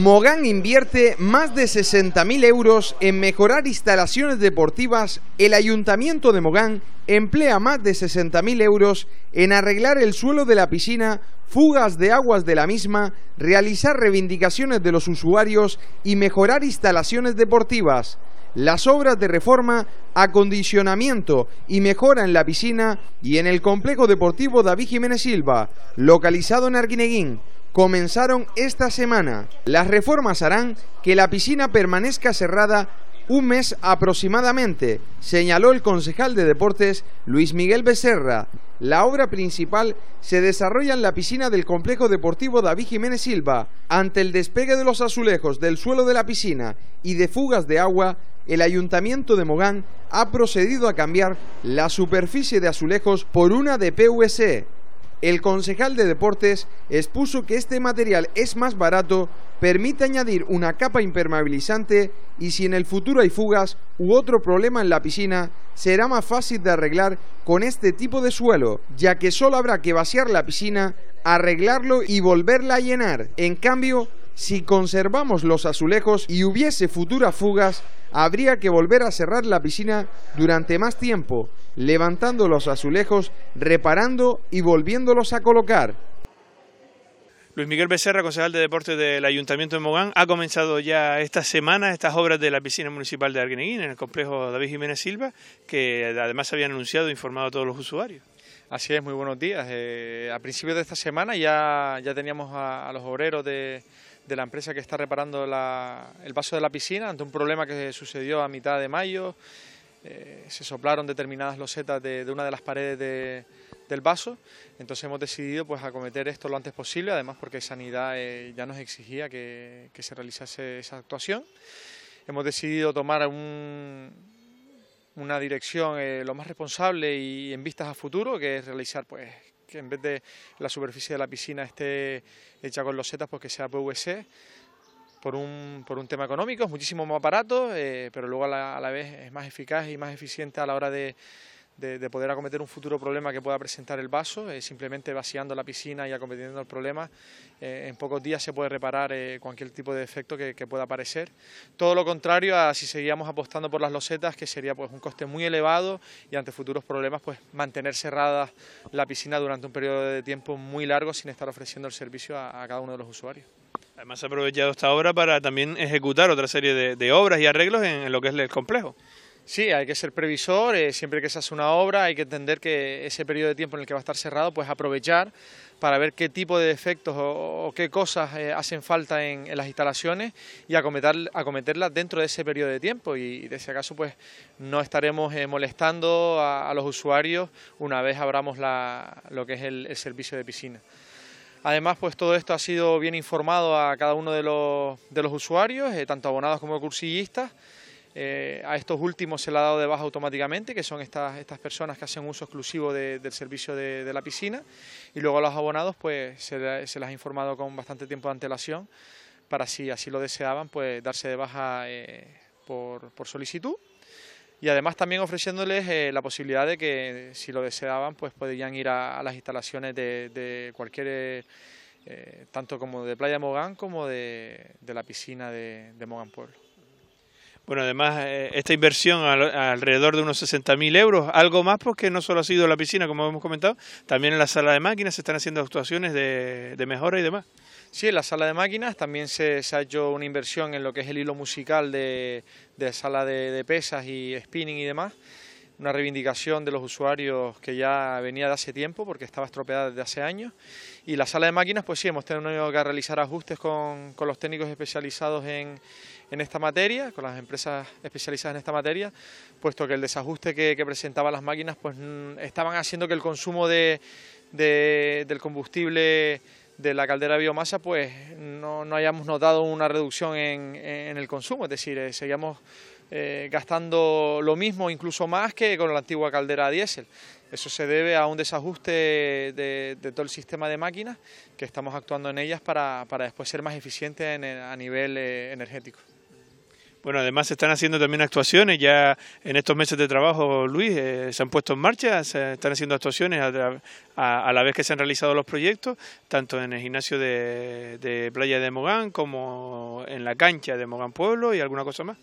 Mogán invierte más de 60.000 euros en mejorar instalaciones deportivas. El ayuntamiento de Mogán emplea más de 60.000 euros en arreglar el suelo de la piscina, fugas de aguas de la misma, realizar reivindicaciones de los usuarios y mejorar instalaciones deportivas las obras de reforma, acondicionamiento y mejora en la piscina y en el complejo deportivo David Jiménez Silva, localizado en Arguineguín, comenzaron esta semana. Las reformas harán que la piscina permanezca cerrada un mes aproximadamente, señaló el concejal de deportes Luis Miguel Becerra. La obra principal se desarrolla en la piscina del complejo deportivo David Jiménez Silva. Ante el despegue de los azulejos del suelo de la piscina y de fugas de agua, el ayuntamiento de Mogán ha procedido a cambiar la superficie de azulejos por una de PVC. El concejal de deportes expuso que este material es más barato, permite añadir una capa impermeabilizante y si en el futuro hay fugas u otro problema en la piscina, será más fácil de arreglar con este tipo de suelo, ya que solo habrá que vaciar la piscina, arreglarlo y volverla a llenar. En cambio, si conservamos los azulejos y hubiese futuras fugas, habría que volver a cerrar la piscina durante más tiempo, levantando los azulejos, reparando y volviéndolos a colocar. Luis Miguel Becerra, concejal de Deportes del Ayuntamiento de Mogán, ha comenzado ya esta semana estas obras de la piscina municipal de Arguineguín en el complejo David Jiménez Silva, que además había anunciado e informado a todos los usuarios. Así es, muy buenos días. Eh, a principios de esta semana ya, teníamos a los obreros de, de la empresa que está reparando el vaso de la piscina ante un problema que sucedió a mitad de mayo. Eh, se soplaron determinadas losetas de, una de las paredes del vaso, entonces hemos decidido pues acometer esto lo antes posible, además porque Sanidad eh, ya nos exigía que, se realizase esa actuación. Hemos decidido tomar una dirección eh, lo más responsable y en vistas a futuro, que es realizar pues que en vez de la superficie de la piscina esté hecha con losetas, pues que sea PVC, por un, por un tema económico, es muchísimo más barato, eh, pero luego a la vez es más eficaz y más eficiente a la hora de, de, poder acometer un futuro problema que pueda presentar el vaso. Eh, simplemente vaciando la piscina y acometiendo el problema, eh, en pocos días se puede reparar eh, cualquier tipo de defecto que, pueda aparecer. Todo lo contrario a si seguíamos apostando por las losetas, que sería pues un coste muy elevado y ante futuros problemas pues mantener cerrada la piscina durante un periodo de tiempo muy largo sin estar ofreciendo el servicio a, cada uno de los usuarios. Además, se ha aprovechado esta obra para también ejecutar otra serie de, obras y arreglos en, lo que es el complejo. Sí, hay que ser previsor, eh, siempre que se hace una obra hay que entender que ese periodo de tiempo en el que va a estar cerrado, pues aprovechar para ver qué tipo de defectos o, qué cosas eh, hacen falta en, las instalaciones y acometerlas dentro de ese periodo de tiempo y, de ese caso pues no estaremos eh, molestando a, los usuarios una vez abramos lo que es el, servicio de piscina. Además, pues todo esto ha sido bien informado a cada uno de los, usuarios, tanto abonados como cursillistas. Eh, a estos últimos se le ha dado de baja automáticamente, que son estas, estas personas que hacen uso exclusivo del servicio de, la piscina. Y luego a los abonados pues se, les ha informado con bastante tiempo de antelación para si así lo deseaban, pues darse de baja eh, por, solicitud. Y además también ofreciéndoles eh, la posibilidad de que si lo deseaban, pues podrían ir a, las instalaciones de, cualquier, tanto como de Playa Mogán como de, la piscina de, de Mogán Pueblo. Bueno, además, eh, esta inversión alrededor de unos 60.000 euros, algo más porque no solo ha sido la piscina, como hemos comentado, también en la sala de máquinas se están haciendo actuaciones de, de mejora y demás. Sí, en la sala de máquinas también se, se, ha hecho una inversión en lo que es el hilo musical de, sala de pesas y spinning y demás una reivindicación de los usuarios que ya venía de hace tiempo porque estaba estropeada desde hace años y la sala de máquinas pues sí, hemos tenido que realizar ajustes con, con los técnicos especializados en, en, esta materia, con las empresas especializadas en esta materia, puesto que el desajuste que, presentaban las máquinas pues mm, estaban haciendo que el consumo de, del combustible de la caldera de biomasa, pues no, hayamos notado una reducción en, en, el consumo, es decir, eh, seguíamos eh, gastando lo mismo, incluso más que con la antigua caldera diésel. Eso se debe a un desajuste de, todo el sistema de máquinas que estamos actuando en ellas para, para después ser más eficientes a nivel eh, energético. Bueno, además se están haciendo también actuaciones, ya en estos meses de trabajo, Luis, eh, se han puesto en marcha, se están haciendo actuaciones a, la vez que se han realizado los proyectos, tanto en el gimnasio de, Playa de Mogán como en la cancha de Mogán Pueblo y alguna cosa más.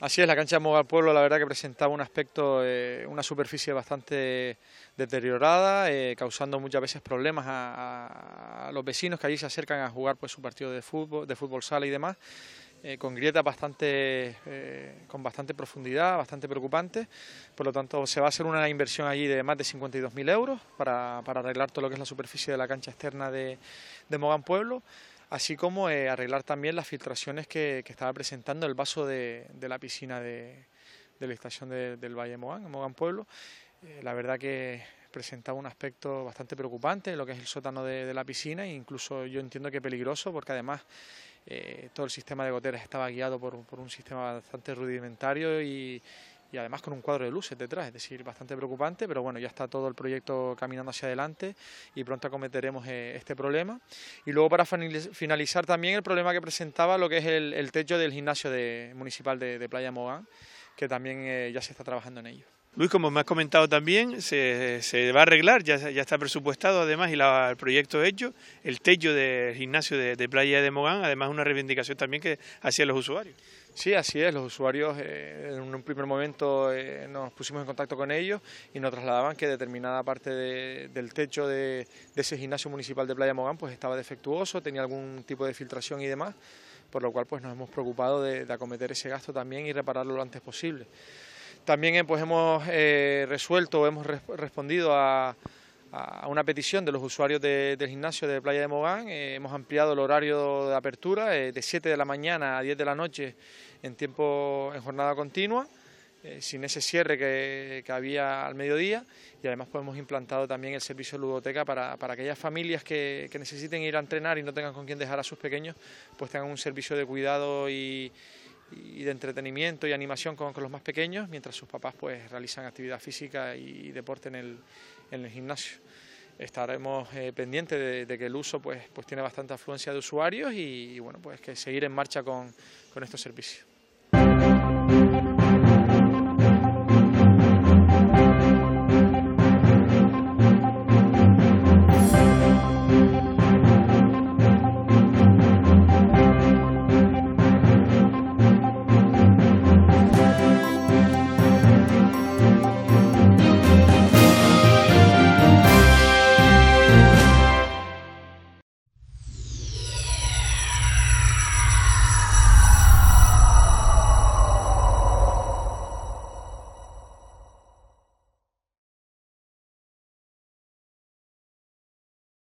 Así es, la cancha de Mogán Pueblo la verdad que presentaba un aspecto, eh, una superficie bastante deteriorada, eh, causando muchas veces problemas a, los vecinos que allí se acercan a jugar pues, su partido de fútbol, de fútbol sala y demás. Eh, con grietas bastante, eh, con bastante profundidad, bastante preocupante... Por lo tanto, se va a hacer una inversión allí de más de 52.000 euros para, arreglar todo lo que es la superficie de la cancha externa de, de Mogán Pueblo, así como eh, arreglar también las filtraciones que, estaba presentando el vaso de, de la piscina de, de la estación del Valle Mogán, Mogán Pueblo. la verdad que presentaba un aspecto bastante preocupante, lo que es el sótano de, de la piscina, e incluso yo entiendo que peligroso, porque además eh, todo el sistema de goteras estaba guiado por, un sistema bastante rudimentario y, además con un cuadro de luces detrás, es decir, bastante preocupante, pero bueno, ya está todo el proyecto caminando hacia adelante y pronto acometeremos eh, este problema. Y luego para finalizar también el problema que presentaba lo que es el, techo del gimnasio de, municipal de, Playa Mogán, que también eh, ya se está trabajando en ello. Luis, como me has comentado también, se, va a arreglar, ya, está presupuestado además y el proyecto hecho, el techo del gimnasio de, Playa de Mogán, además una reivindicación también que hacían los usuarios. Sí, así es, los usuarios eh, en un primer momento eh, nos pusimos en contacto con ellos y nos trasladaban que determinada parte del techo de, ese gimnasio municipal de Playa de Mogán pues estaba defectuoso, tenía algún tipo de filtración y demás, por lo cual pues nos hemos preocupado de acometer ese gasto también y repararlo lo antes posible. También pues, hemos eh, resuelto, hemos respondido a, una petición de los usuarios del gimnasio de Playa de Mogán. Eh, hemos ampliado el horario de apertura eh, de 7 de la mañana a 10 de la noche en tiempo en jornada continua. sin ese cierre que, había al mediodía y además pues, hemos implantado también el servicio de ludoteca para, aquellas familias que, necesiten ir a entrenar y no tengan con quién dejar a sus pequeños, pues tengan un servicio de cuidado y, y de entretenimiento y animación con, los más pequeños, mientras sus papás pues realizan actividad física y deporte en el, en el gimnasio. Estaremos eh, pendientes de, que el uso pues, pues tiene bastante afluencia de usuarios y, bueno, pues que seguir en marcha con, con estos servicios.